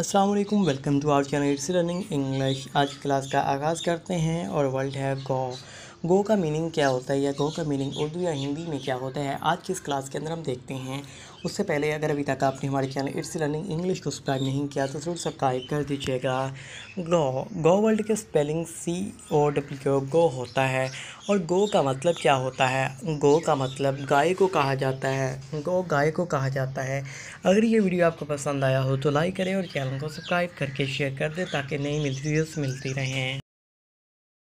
Aslam welcome to our channel it's running English आज class का आगाज़ करते हैं और वर्ल्ड है गो गो का मीनिंग क्या होता है या गो का मीनिंग उर्दू या हिंदी में क्या होता है आज की इस क्लास के अंदर हम देखते हैं उससे पहले अगर अभी तक आपने हमारे चैनल इट्स लर्निंग इंग्लिश को सब्सक्राइब नहीं किया तो ज़रूर सब्सक्राइब कर दीजिएगा गो गो वर्ल्ड के spelling C O W go होता है और गो का मतलब क्या होता है गो का मतलब गाय को कहा जाता है गो गाय को कहा जाता है अगर ये वीडियो आपको पसंद आया हो तो लाइक करें और चैनल को सब्सक्राइब करके शेयर कर दें ताकि नई मिलती मिलती रहें